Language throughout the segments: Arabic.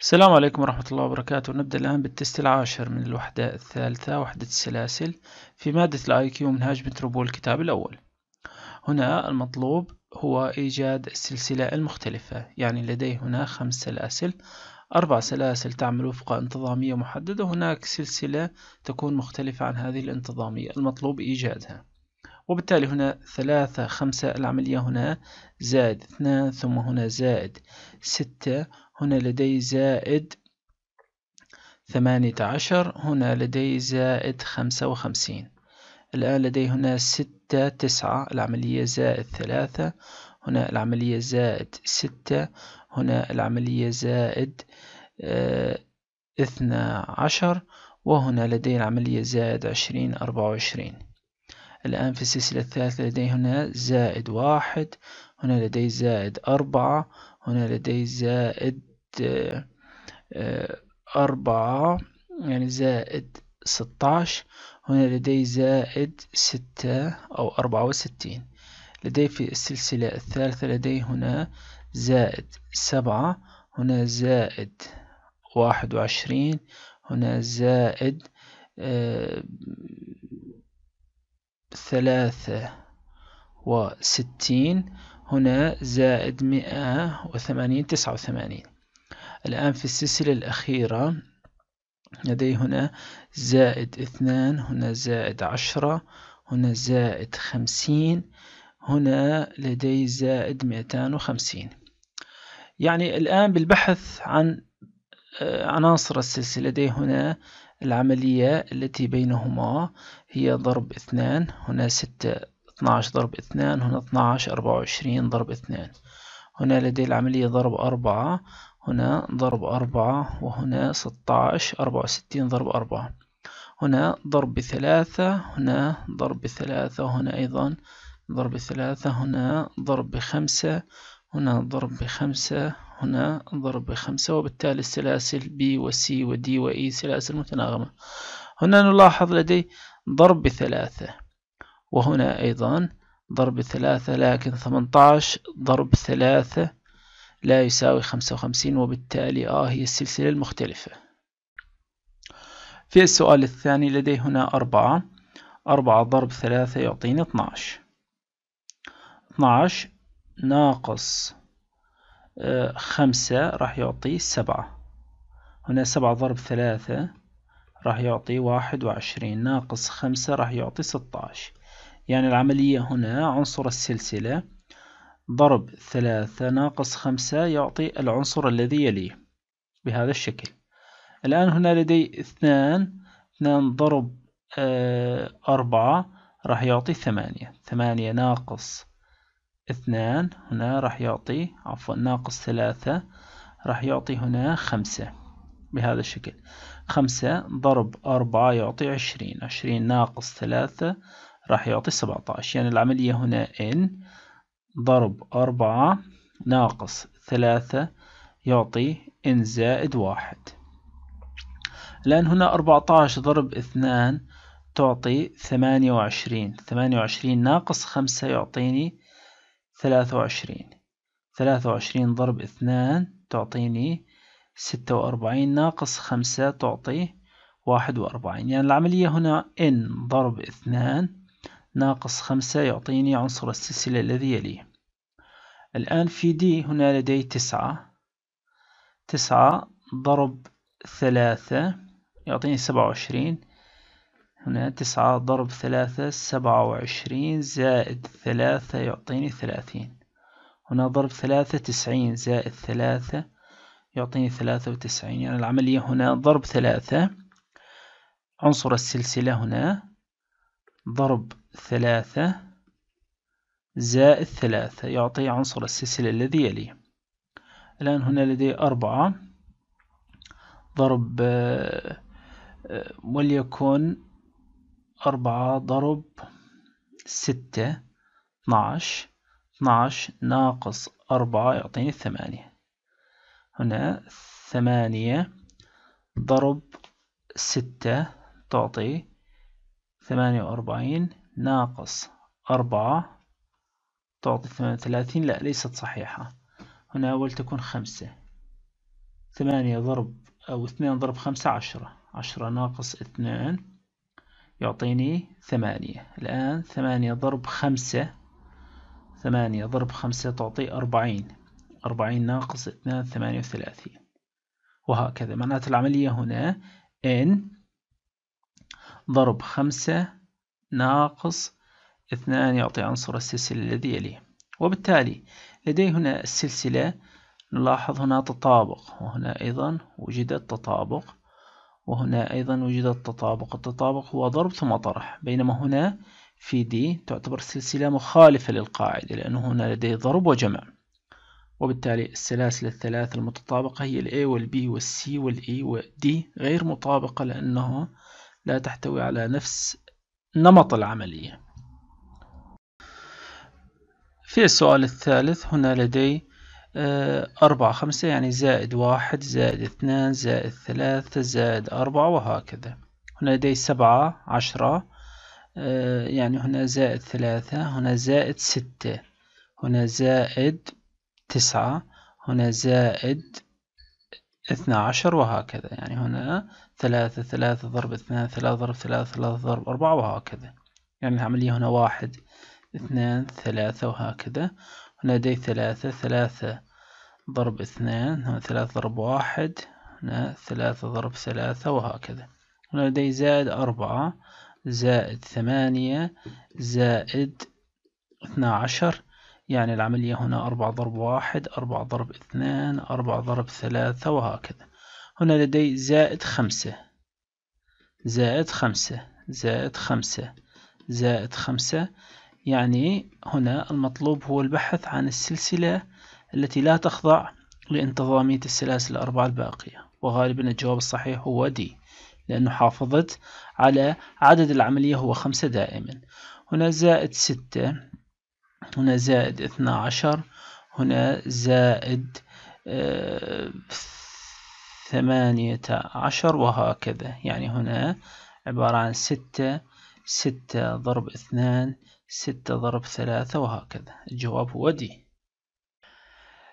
السلام عليكم ورحمة الله وبركاته نبدأ الآن بالتست العاشر من الوحدة الثالثة وحدة السلاسل في مادة الاي كيو منهاج متروبول الكتاب الأول هنا المطلوب هو إيجاد السلسلة المختلفة يعني لديه هنا خمس سلاسل أربع سلاسل تعمل وفق انتظامية محددة هناك سلسلة تكون مختلفة عن هذه الانتظامية المطلوب إيجادها وبالتالي هنا ثلاثة خمسة العملية هنا زائد اثنان ثم هنا زائد ستة هنا لدي زائد ثمانية عشر هنا لدي زائد خمسة وخمسين الآن لدي هنا ستة تسعة العملية زائد ثلاثة هنا العملية زائد ستة هنا العملية زائد آه، اثنى عشر وهنا لدي العملية زائد عشرين أربعة وعشرين الآن في السلسلة الثالثة لدي هنا زائد واحد هنا لدي زائد أربعة هنا لدي زائد آه، أربعة يعني زائد ستاش هنا لدي زائد ستة أو أربعة وستين لدي في السلسلة الثالثة لدي هنا زائد سبعة هنا زائد واحد وعشرين هنا زائد آه، ثلاثة وستين هنا زائد مئة وثمانين تسعة وثمانين الآن في السلسلة الأخيرة لدي هنا زائد اثنان هنا زائد عشرة هنا زائد خمسين هنا لدي زائد مئتان وخمسين يعني الآن بالبحث عن آه، عناصر السلسلة لدي هنا العملية التي بينهما هي ضرب اثنان هنا ستة اثناش ضرب اثنان هنا اثناش أربعة وعشرين ضرب اثنان هنا لدي العملية ضرب أربعة هنا ضرب أربعة وهنا ستاش أربعة وستين ضرب أربعة هنا ضرب ثلاثة هنا ضرب ثلاثة هنا أيضا ضرب ثلاثة هنا ضرب خمسة هنا ضرب بخمسة هنا ضرب بخمسة وبالتالي السلاسل B و C و D و E سلاسل متناغمة هنا نلاحظ لدي ضرب بثلاثة وهنا أيضا ضرب ثلاثة لكن 18 ضرب ثلاثة لا يساوي 55 وبالتالي آه هي السلسلة المختلفة في السؤال الثاني لدي هنا أربعة أربعة ضرب ثلاثة يعطيني 12 12 ناقص آه، خمسة راح يعطي سبعة هنا سبعة ضرب ثلاثة راح يعطي واحد وعشرين ناقص خمسة راح يعطي ستاش يعني العملية هنا عنصر السلسلة ضرب ثلاثة ناقص خمسة يعطي العنصر الذي يليه بهذا الشكل الآن هنا لدي اثنان اثنان ضرب آه، أربعة راح يعطي ثمانية ثمانية ناقص اثنان هنا راح يعطي عفوا ناقص ثلاثة راح يعطي هنا خمسة بهذا الشكل خمسة ضرب أربعة يعطي عشرين عشرين ناقص ثلاثة راح يعطي سبعتاش يعني العملية هنا إن ضرب أربعة ناقص ثلاثة يعطي إن زائد واحد الآن هنا أربعتاش ضرب اثنان تعطي ثمانية وعشرين ثمانية وعشرين ناقص خمسة يعطيني ثلاثة وعشرين ثلاثة وعشرين ضرب اثنان تعطيني ستة وأربعين ناقص خمسة تعطي واحد وأربعين يعني العملية هنا n ضرب اثنان ناقص خمسة يعطيني عنصر السلسلة الذي يليه الآن في دي هنا لدي تسعة تسعة ضرب ثلاثة يعطيني سبعة وعشرين هنا تسعة ضرب ثلاثة سبعة وعشرين زائد ثلاثة يعطيني ثلاثين هنا ضرب ثلاثة تسعين زائد ثلاثة يعطيني ثلاثة وتسعين يعني العملية هنا ضرب ثلاثة عنصر السلسلة هنا ضرب ثلاثة زائد ثلاثة يعطي عنصر السلسلة الذي يليه الآن هنا لدي أربعة ضرب آه، آه، وليكن أربعة ضرب ستة اتناش اتناش ناقص أربعة يعطيني ثمانية هنا ثمانية ضرب ستة تعطي ثمانية وأربعين ناقص أربعة تعطي ثمانية وثلاثين لا ليست صحيحة هنا ولتكن خمسة ثمانية ضرب أو اثنين ضرب خمسة عشرة عشرة ناقص اثنان يعطيني ثمانية الآن ثمانية ضرب خمسة ثمانية ضرب خمسة تعطي أربعين أربعين ناقص اثنان ثمانية وثلاثين وهكذا معنات العملية هنا إن ضرب خمسة ناقص اثنان يعطي عنصر السلسلة الذي يليه وبالتالي لدي هنا السلسلة نلاحظ هنا تطابق وهنا أيضا وجد التطابق وهنا أيضا وجد التطابق التطابق هو ضرب ثم طرح بينما هنا في دي تعتبر سلسلة مخالفة للقاعدة لأنه هنا لديه ضرب وجمع وبالتالي السلاسل الثلاث المتطابقة هي الـ A والـ B والـ C والـ E والـ D غير مطابقة لأنها لا تحتوي على نفس نمط العملية في السؤال الثالث هنا لدي آه، أربعة خمسة يعني زائد واحد زائد اثنان زائد ثلاثة زائد أربعة وهكذا هنا لدي سبعة عشرة آه، يعني هنا زائد ثلاثة هنا زائد ستة هنا زائد تسعة هنا زائد اثنى عشر وهكذا يعني هنا ثلاثة ثلاثة ضرب اثنان ثلاثة ضرب ثلاثة ثلاثة ضرب أربعة وهكذا يعني العملية هنا واحد اثنان ثلاثة وهكذا لدي ثلاثة ثلاثة ضرب اثنان هنا ثلاثة ضرب واحد هنا ثلاثة ضرب ثلاثة وهكذا لدي زائد أربعة زائد ثمانية زائد اثنا عشر يعني العملية هنا أربعة ضرب واحد أربعة ضرب اثنان أربعة ضرب ثلاثة وهكذا هنا لدي زائد خمسة زائد خمسة زائد خمسة زائد خمسة يعني هنا المطلوب هو البحث عن السلسلة التي لا تخضع لانتظامية السلاسل الأربعة الباقية وغالبا الجواب الصحيح هو دي لأنه حافظت على عدد العملية هو خمسة دائما هنا زائد ستة هنا زائد اثنا عشر هنا زائد آه، ثمانية عشر وهكذا يعني هنا عبارة عن ستة ستة ضرب اثنان ستة ضرب ثلاثة وهكذا الجواب هو دي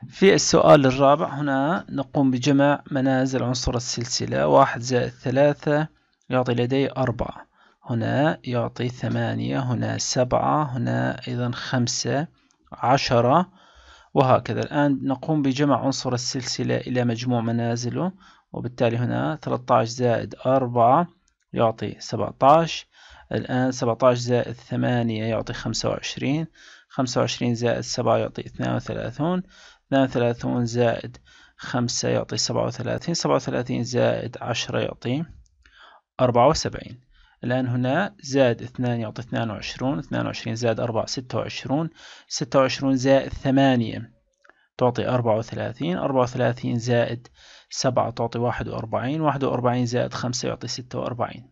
في السؤال الرابع هنا نقوم بجمع منازل عنصر السلسلة واحد زائد ثلاثة يعطي لدي أربعة هنا يعطي ثمانية هنا سبعة هنا أيضا خمسة عشرة وهكذا الآن نقوم بجمع عنصر السلسلة إلى مجموع منازله وبالتالي هنا 13 زائد 4 يعطي 17 الآن سبعة عشر زائد ثمانية يعطي خمسة وعشرين خمسة وعشرين زائد سبعة يعطي اثنان وثلاثون اثنان وثلاثون زائد خمسة يعطي سبعة وثلاثين سبعة وثلاثين زائد عشرة يعطي أربعة وسبعين الآن هنا زائد اثنان يعطي اثنان وعشرون اثنان وعشرين زائد أربعة ستة وعشرون ستة وعشرون زائد ثمانية تعطي أربعة وثلاثين أربعة وثلاثين زائد سبعة تعطي واحد وأربعين واحد وأربعين زائد خمسة يعطي ستة وأربعين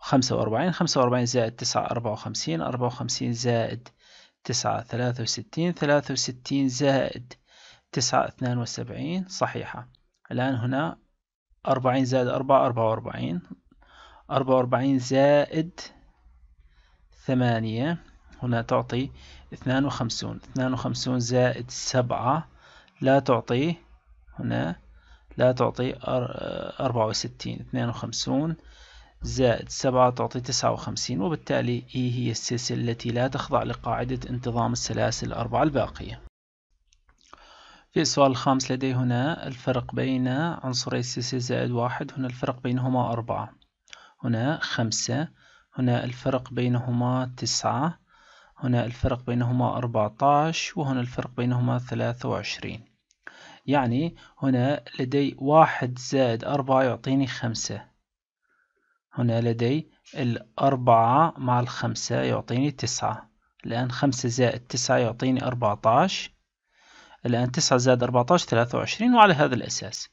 خمسة وأربعين خمسة وأربعين زائد تسعة أربعة وخمسين أربعة وخمسين زائد تسعة ثلاثة وستين ثلاثة وستين زائد تسعة اثنان وسبعين صحيحة الآن هنا أربعين زائد أربعة أربعة وأربعين أربعة وأربعين زائد ثمانية هنا تعطي اثنان وخمسون اثنان وخمسون زائد سبعة لا تعطي هنا لا تعطي أربعة وستين اثنان وخمسون زائد سبعة تعطي تسعة وخمسين وبالتالي E هي السلسلة التي لا تخضع لقاعدة انتظام السلاسل الأربعة الباقية في السؤال الخامس لدي هنا الفرق بين عنصري السلسلة زائد واحد هنا الفرق بينهما أربعة هنا خمسة هنا الفرق بينهما تسعة هنا الفرق بينهما أربعة عشر وهنا الفرق بينهما ثلاثة وعشرين يعني هنا لدي واحد زائد أربعة يعطيني خمسة هنا لدي الأربعة مع الخمسة يعطيني تسعة الآن خمسة زائد تسعة يعطيني أربعتاش الآن تسعة زائد أربعتاش ثلاثة وعشرين وعلى هذا الأساس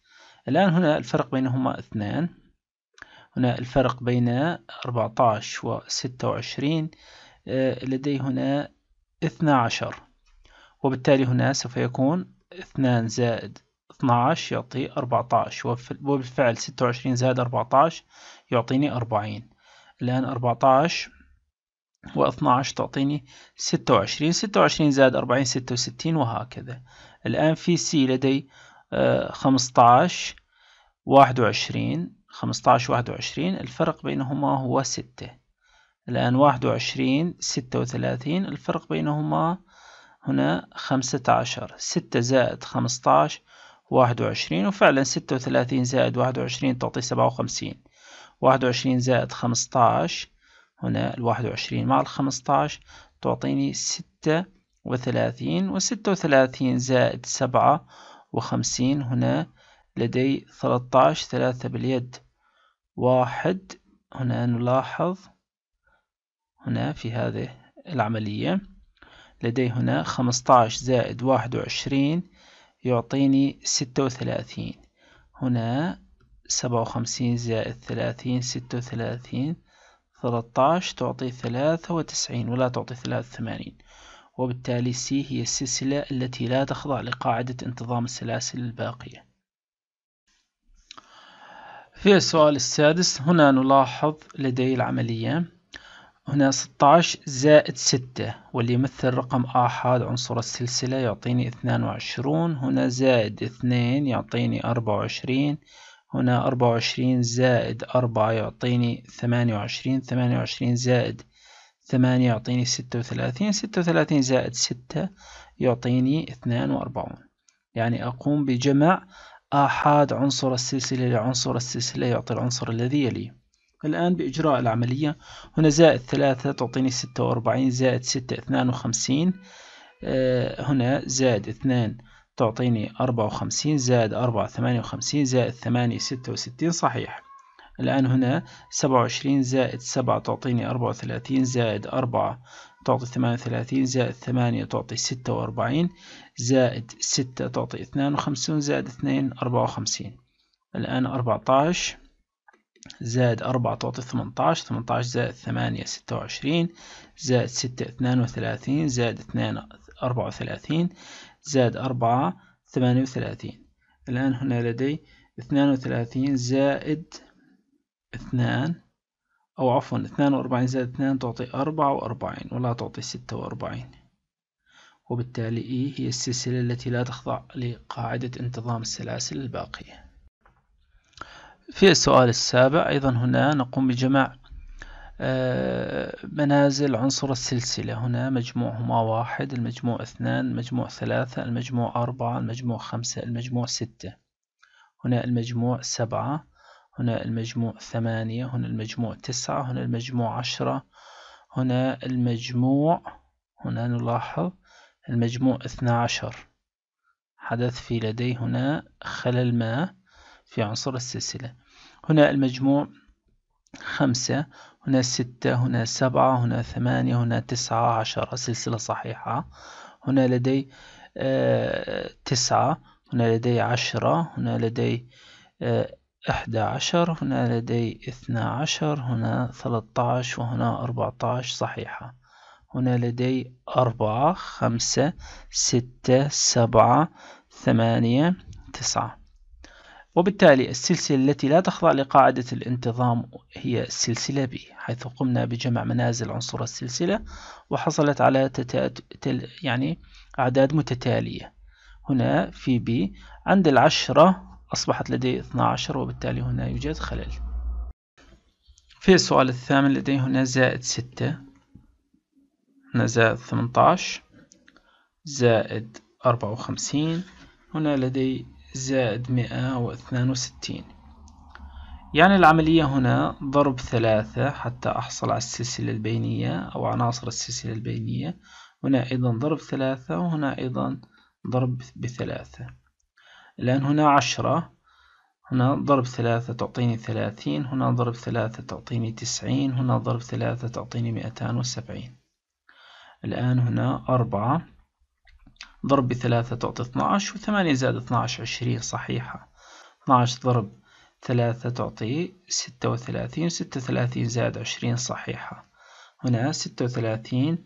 الآن هنا الفرق بينهما اثنان هنا الفرق بين أربعتاش وستة وعشرين آه، لدي هنا اثنا عشر وبالتالي هنا سوف يكون اثنان زائد 12 يعطي 14 وبالفعل 26 زائد 14 يعطيني أربعين الآن أربعتاش و12 تعطيني ستة وعشرين ستة وعشرين زائد أربعين ستة وستين وهكذا الآن في سي لدي آه، خمستاش واحد وعشرين خمستاش واحد وعشرين الفرق بينهما هو ستة الآن واحد وعشرين ستة وثلاثين الفرق بينهما هنا خمسة عشر ستة زائد خمستاش واحد وعشرين وفعلا ستة وثلاثين زائد واحد وعشرين تعطي سبعة وخمسين واحد وعشرين زائد خمسطاش هنا الواحد وعشرين مع الخمسطاش تعطيني ستة وثلاثين وستة وثلاثين زائد سبعة وخمسين هنا لدي ثلاثطاش ثلاثة باليد واحد هنا نلاحظ هنا في هذه العملية لدي هنا خمسطاش زائد واحد وعشرين يعطيني ستة وثلاثين هنا سبعة وخمسين زائد ثلاثين ستة وثلاثين ثلاثة تعطي ثلاثة وتسعين ولا تعطي ثلاثة وثمانين وبالتالي سي هي السلسلة التي لا تخضع لقاعدة انتظام السلاسل الباقية في السؤال السادس هنا نلاحظ لدي العملية هنا 16 زائد 6 واللي يمثل رقم أحد عنصر السلسلة يعطيني 22 هنا زائد 2 يعطيني 24 هنا أربعة وعشرين زائد أربعة يعطيني ثمانية وعشرين ثمانية وعشرين زائد ثمانية يعطيني ستة وثلاثين ستة وثلاثين زائد ستة يعطيني اثنان وأربعون يعني أقوم بجمع آحاد عنصر السلسلة لعنصر السلسلة يعطي العنصر الذي يليه الآن بإجراء العملية هنا زائد ثلاثة تعطيني ستة وأربعين زائد ستة اثنان وخمسين آه، هنا زائد اثنان تعطيني أربعة وخمسين زائد أربعة ثمانية وخمسين زائد ثمانية ستة وستين صحيح الآن هنا سبعة وعشرين زائد سبعة تعطيني أربعة وثلاثين زائد أربعة تعطي ثمانية وثلاثين زائد ثمانية تعطي ستة وأربعين زائد ستة تعطي اثنان وخمسون زائد اثنين أربعة وخمسين الآن أربعة عشر زائد أربعة تعطي ثمنتاش ثمنتاش زائد ثمانية ستة وعشرين زائد ستة اثنان وثلاثين زائد اثنان أربعة وثلاثين زائد أربعة ثمانية وثلاثين الآن هنا لدي اثنان وثلاثين زائد اثنان أو عفوا اثنان وأربعين زائد اثنان تعطي أربعة وأربعين ولا تعطي ستة وأربعين وبالتالي E هي السلسلة التي لا تخضع لقاعدة انتظام السلاسل الباقية في السؤال السابع أيضا هنا نقوم بجمع آه، منازل عنصر السلسلة هنا مجموعهما واحد المجموع اثنان المجموع ثلاثة المجموع أربعة المجموع خمسة المجموع ستة هنا المجموع سبعة هنا المجموع ثمانية هنا المجموع تسعة هنا المجموع عشرة هنا المجموع هنا نلاحظ المجموع اثنى عشر حدث في لدي هنا خلل ما في عنصر السلسلة هنا المجموع خمسة هنا ستة هنا سبعة هنا ثمانية هنا تسعة عشرة سلسلة صحيحة هنا لدي آه، تسعة هنا لدي عشرة هنا لدي آه، إحدى عشر هنا لدي اثنا عشر هنا ثلاثة عشر وهنا أربعة عشر صحيحة هنا لدي أربعة خمسة ستة سبعة ثمانية تسعة وبالتالي السلسلة التي لا تخضع لقاعدة الانتظام هي السلسلة B حيث قمنا بجمع منازل عنصر السلسلة وحصلت على تتات تل يعني أعداد متتالية هنا في B عند العشرة أصبحت لدي 12 وبالتالي هنا يوجد خلل في السؤال الثامن لدي هنا زائد 6 هنا زائد 18 زائد 54 هنا لدي زائد مئة واثنان وستين يعني العملية هنا ضرب ثلاثة حتى أحصل على السلسلة البينية أو عناصر السلسلة البينية هنا أيضا ضرب ثلاثة وهنا أيضا ضرب بثلاثة الآن هنا عشرة هنا ضرب ثلاثة تعطيني ثلاثين هنا ضرب ثلاثة تعطيني تسعين هنا ضرب ثلاثة تعطيني مئتان وسبعين الآن هنا أربعة ضرب بثلاثة تعطي 12 وثمانية زائد 12 عشرين صحيحة 12 ضرب ثلاثة تعطي ستة وثلاثين ستة وثلاثين زائد عشرين صحيحة هنا ستة وثلاثين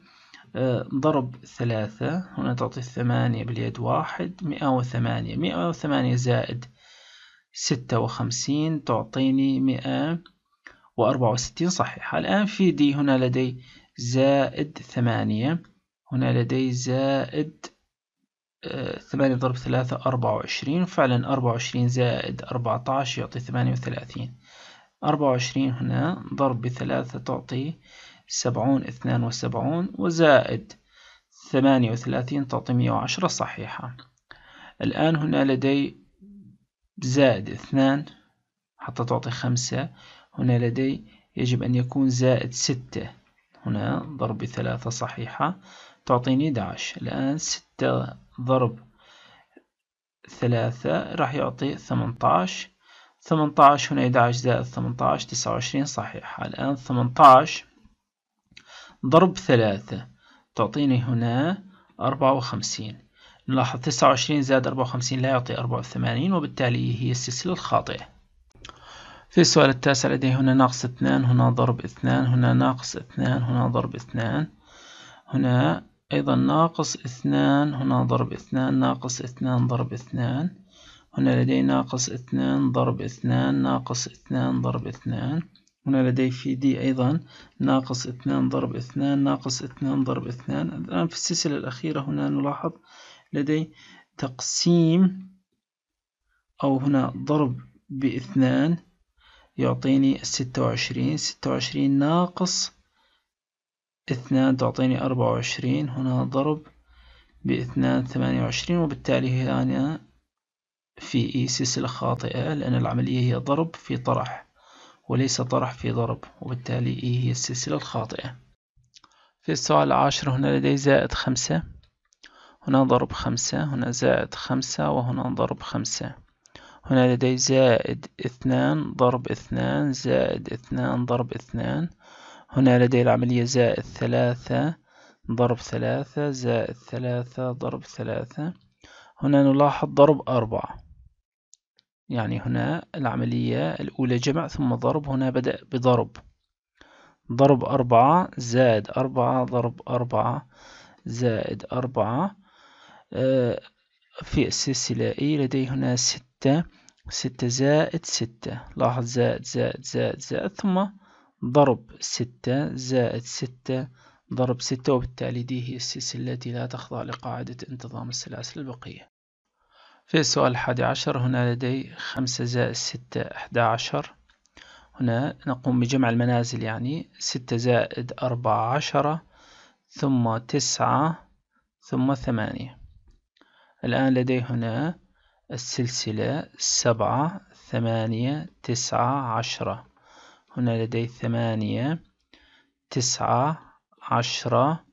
آه، ضرب ثلاثة هنا تعطي ثمانية باليد واحد مئة وثمانية مئة وثمانية زائد ستة وخمسين تعطيني مئة وأربعة وستين صحيحة الآن في دي هنا لدي زائد ثمانية هنا لدي زائد ثمانية ضرب ثلاثة أربعة وعشرين فعلا أربعة وعشرين زائد أربعة عشر يعطي ثمانية وثلاثين أربعة وعشرين هنا ضرب بثلاثة تعطي سبعون اثنان وسبعون وزائد ثمانية وثلاثين تعطي مية وعشرة صحيحة الآن هنا لدي زائد اثنان حتى تعطي خمسة هنا لدي يجب أن يكون زائد ستة هنا ضرب بثلاثة صحيحة تعطيني داعش الآن ستة ضرب ثلاثة راح يعطي ثمنتاش ثمنتاش هنا إحداعش زائد ثمنتاش تسعة وعشرين صحيح الآن ثمنتاش ضرب ثلاثة تعطيني هنا أربعة وخمسين نلاحظ تسعة وعشرين زائد أربعة وخمسين لا يعطي أربعة وثمانين وبالتالي هي السلسلة الخاطئة في السؤال التاسع لدي هنا ناقص اثنان هنا ضرب اثنان هنا ناقص اثنان هنا ضرب اثنان هنا أيضا ناقص اثنان هنا ضرب اثنان ناقص اثنان ضرب اثنان هنا لدي ناقص اثنان ضرب اثنان ناقص اثنان ضرب اثنان هنا لدي في دي أيضا ناقص اثنان ضرب اثنان ناقص اثنان ضرب اثنان الآن في السلسلة الأخيرة هنا نلاحظ لدي تقسيم أو هنا ضرب باثنان يعطيني ستة وعشرين ستة وعشرين ناقص اثنان تعطيني أربعة وعشرين هنا ضرب باثنان ثمانية وعشرين وبالتالي هنا في إي سلسلة خاطئة لأن العملية هي ضرب في طرح وليس طرح في ضرب وبالتالي إي هي السلسلة الخاطئة في السؤال العاشر هنا لدي زائد خمسة هنا ضرب خمسة هنا زائد خمسة وهنا ضرب خمسة هنا لدي زائد اثنان ضرب اثنان زائد اثنان ضرب اثنان هنا لدي العملية زائد ثلاثة ضرب ثلاثة زائد ثلاثة ضرب ثلاثة هنا نلاحظ ضرب أربعة يعني هنا العملية الأولى جمع ثم ضرب هنا بدأ بضرب ضرب أربعة زائد أربعة ضرب أربعة زائد أربعة آه، في السلسلة إي لدي هنا ستة ستة زائد ستة لاحظ زائد زائد زائد زائد ثم ضرب ستة زائد ستة ضرب ستة وبالتالي دي هي السلسلة التي لا تخضع لقاعدة انتظام السلاسل البقية في السؤال الحادي عشر هنا لدي خمسة زائد ستة أحد عشر هنا نقوم بجمع المنازل يعني ستة زائد أربعة عشرة ثم تسعة ثم ثمانية الآن لدي هنا السلسلة سبعة ثمانية تسعة عشرة هنا لدي ثمانية تسعة عشرة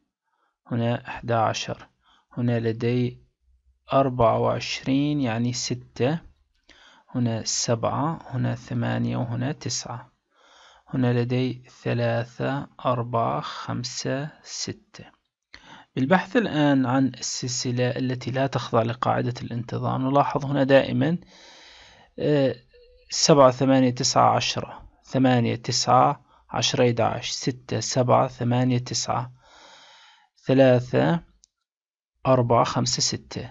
هنا أحد عشر هنا لدي أربعة وعشرين يعني ستة هنا سبعة هنا ثمانية وهنا تسعة هنا لدي ثلاثة أربعة خمسة ستة بالبحث الآن عن السلسلة التي لا تخضع لقاعدة الانتظام نلاحظ هنا دائما آه، سبعة ثمانية تسعة عشرة ثمانية تسعة عشرة عشر ستة سبعة ثمانية تسعة ثلاثة أربعة خمسة ستة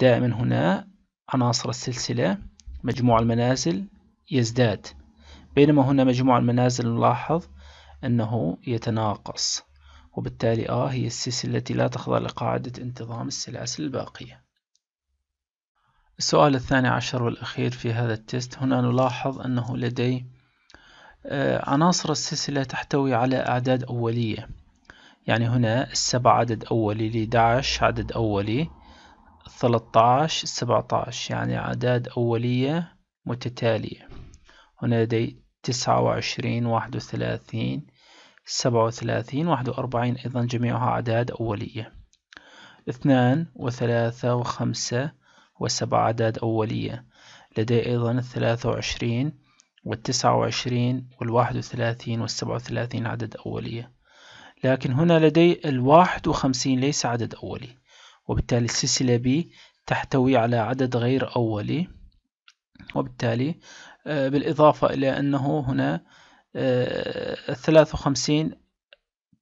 دائما هنا عناصر السلسلة مجموع المنازل يزداد بينما هنا مجموع المنازل نلاحظ أنه يتناقص وبالتالي آه هي السلسلة التي لا تخضع لقاعدة انتظام السلاسل الباقية السؤال الثاني عشر والأخير في هذا التست هنا نلاحظ أنه لدي آه، عناصر السلسلة تحتوي على أعداد أولية يعني هنا السبع عدد أولي لدعش عدد أولي ثلاثة سبعة عشر يعني أعداد أولية متتالية هنا لدي تسعة وعشرين واحد وثلاثين سبعة وثلاثين واحد وأربعين أيضا جميعها أعداد أولية اثنان وثلاثة وخمسة وسبعة أعداد أولية لدي أيضا الثلاثة وعشرين والتسعة وعشرين والواحد وثلاثين والسبعة وثلاثين عدد أولية لكن هنا لدي الواحد وخمسين ليس عدد أولي وبالتالي السلسلة بي تحتوي على عدد غير أولي وبالتالي آه، بالإضافة إلى أنه هنا آه، الثلاثة وخمسين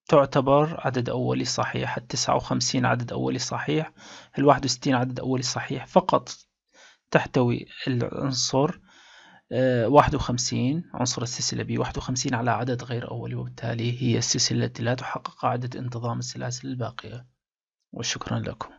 تعتبر عدد أولي صحيح التسعة وخمسين عدد أولي صحيح الواحد وستين عدد أولي صحيح فقط تحتوي العنصر واحد وخمسين عنصر السلسلة B واحد وخمسين على عدد غير أولي وبالتالي هي السلسلة التي لا تحقق عدد انتظام السلاسل الباقية وشكرا لكم